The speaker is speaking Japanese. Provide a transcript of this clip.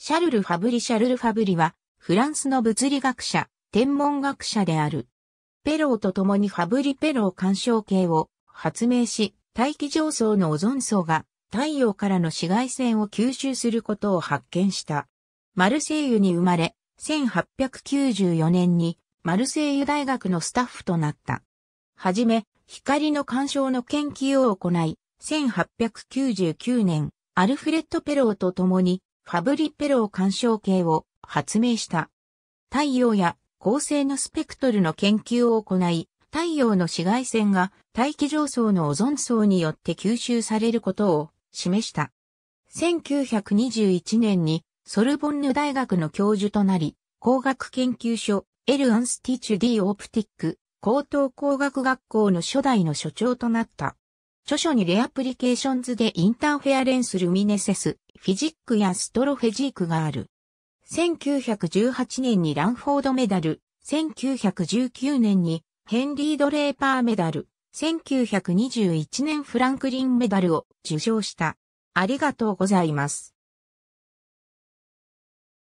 シャルル・ファブリ・シャルル・ファブリは、フランスの物理学者、天文学者である。ペローと共にファブリ・ペロー干渉計を発明し、大気上層のオゾン層が太陽からの紫外線を吸収することを発見した。マルセイユに生まれ、1894年にマルセイユ大学のスタッフとなった。はじめ、光の干渉の研究を行い、1899年、アルフレッド・ペローと共にファブリッペロー干渉計を発明した。太陽や恒星のスペクトルの研究を行い、太陽の紫外線が大気上層のオゾン層によって吸収されることを示した。1921年にソルボンヌ大学の教授となり、工学研究所エル・アンスティチュ・ディ・オプティック高等工学学校の初代の所長となった。著書にレアプリケーションズでインターフェアレンスルミネセス、フィジックやストロフェジークがある。1918年にランフォードメダル、1919年にヘンリー・ドレーパーメダル、1921年フランクリンメダルを受賞した。ありがとうございます。